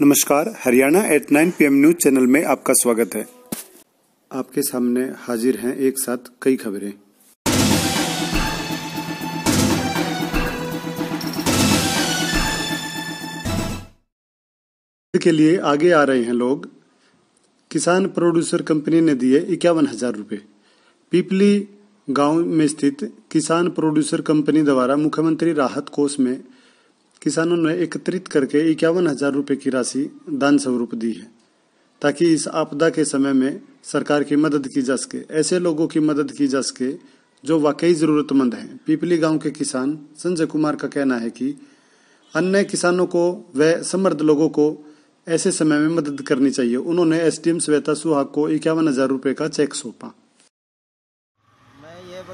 नमस्कार Haryana eight nine P news channel में आपका स्वागत है आपके सामने हाजिर हैं एक साथ कई खबरें के लिए आगे आ रहे हैं लोग किसान प्रोड्यूसर कंपनी ने दिए इक्यावन हजार रूपए पीपली गांव में स्थित किसान प्रोड्यूसर कंपनी द्वारा मुख्यमंत्री राहत कोष में किसानों ने एकत्रित करके इक्यावन हजार रूपए की राशि दान स्वरूप दी है ताकि इस आपदा के समय में सरकार की मदद की जा सके ऐसे लोगों की मदद की जा सके जो वाकई जरूरतमंद हैं पीपली गांव के किसान संजय कुमार का कहना है कि अन्य किसानों को व समर्थ लोगों को ऐसे समय में मदद करनी चाहिए उन्होंने एसडीएम श्वेता सुहाग को इक्यावन हजार रूपए का चेक सौंपा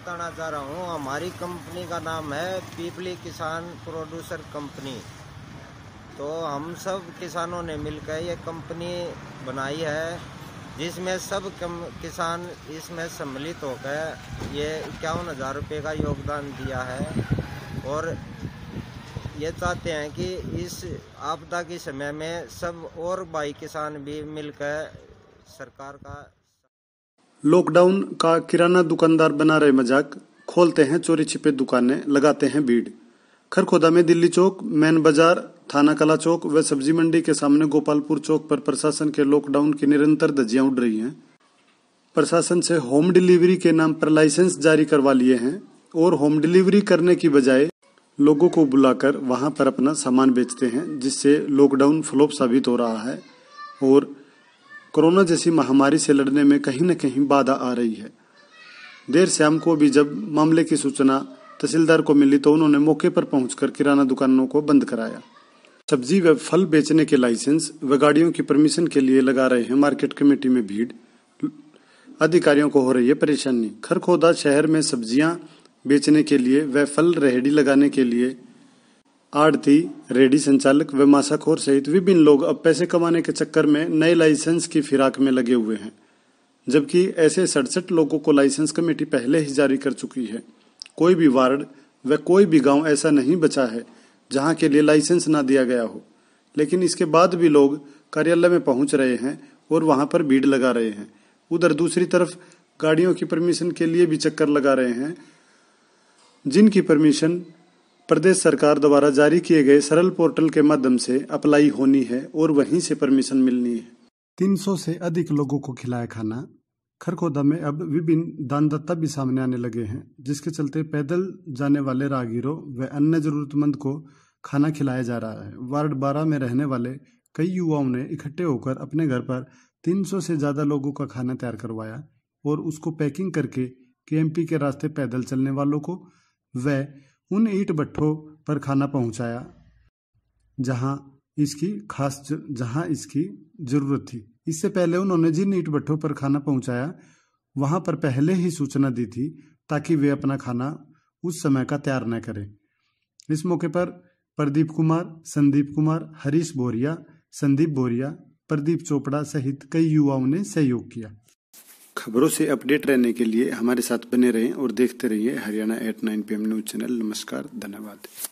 बताना चाह रहा हूँ हमारी कंपनी का नाम है पीपली किसान प्रोड्यूसर कंपनी तो हम सब किसानों ने मिलकर ये कंपनी बनाई है जिसमें सब किसान इसमें सम्मिलित होकर ये इक्यावन हज़ार रुपये का योगदान दिया है और ये चाहते हैं कि इस आपदा के समय में सब और भाई किसान भी मिलकर सरकार का लॉकडाउन का किराना दुकानदार बना रहे मजाक खोलते हैं चोरी छिपे दुकानें लगाते हैं भीड़ खरखोदा में दिल्ली चौक मैन बाजार थाना कला चौक व सब्जी मंडी के सामने गोपालपुर चौक पर प्रशासन के लॉकडाउन की निरंतर धज्जियां उड़ रही हैं प्रशासन से होम डिलीवरी के नाम पर लाइसेंस जारी करवा लिए हैं और होम डिलीवरी करने की बजाय लोगों को बुलाकर वहां पर अपना सामान बेचते हैं जिससे लॉकडाउन फ्लॉप साबित हो रहा है और कोरोना जैसी महामारी से लड़ने में कहीं न कहीं बाधा आ रही है देर शाम को भी जब मामले की सूचना तहसीलदार को मिली तो उन्होंने मौके पर पहुंचकर किराना दुकानों को बंद कराया सब्जी व फल बेचने के लाइसेंस व गाड़ियों की परमिशन के लिए लगा रहे हैं मार्केट कमेटी में भीड़ अधिकारियों को हो रही है परेशानी खरखोदा शहर में सब्जियां बेचने के लिए व फल रेहड़ी लगाने के लिए आड़ती रेडी संचालक व मासाखोर सहित विभिन्न लोग अब पैसे कमाने के चक्कर में नए लाइसेंस की फिराक में लगे हुए हैं जबकि ऐसे सड़सठ लोगों को लाइसेंस कमेटी पहले ही जारी कर चुकी है कोई भी वार्ड व कोई भी गांव ऐसा नहीं बचा है जहां के लिए लाइसेंस ना दिया गया हो लेकिन इसके बाद भी लोग कार्यालय में पहुंच रहे हैं और वहां पर भीड़ लगा रहे हैं उधर दूसरी तरफ गाड़ियों की परमिशन के लिए भी चक्कर लगा रहे हैं जिनकी परमिशन प्रदेश सरकार द्वारा जारी किए गए सरल पोर्टल के माध्यम से अप्लाई होनी है और वहीं से परमिशन मिलनी है 300 से अधिक लोगों को खिलाया खाना खरखोदा में अब विभिन्न दानदत्ता भी सामने आने लगे हैं जिसके चलते पैदल जाने वाले राहगीरों व अन्य जरूरतमंद को खाना खिलाया जा रहा है वार्ड बारह में रहने वाले कई युवाओं ने इकट्ठे होकर अपने घर पर 300 से ज़्यादा लोगों का खाना तैयार करवाया और उसको पैकिंग करके के के रास्ते पैदल चलने वालों को व उन ईंट भट्ठों पर खाना पहुंचाया जहां इसकी खास जहां इसकी जरूरत थी इससे पहले उन्होंने जिन ईंट भट्ठों पर खाना पहुंचाया वहां पर पहले ही सूचना दी थी ताकि वे अपना खाना उस समय का तैयार न करें इस मौके पर प्रदीप कुमार संदीप कुमार हरीश बोरिया संदीप बोरिया प्रदीप चोपड़ा सहित कई युवाओं ने सहयोग किया खबरों से अपडेट रहने के लिए हमारे साथ बने रहें और देखते रहिए Haryana eight nine P news channel नमस्कार धन्यवाद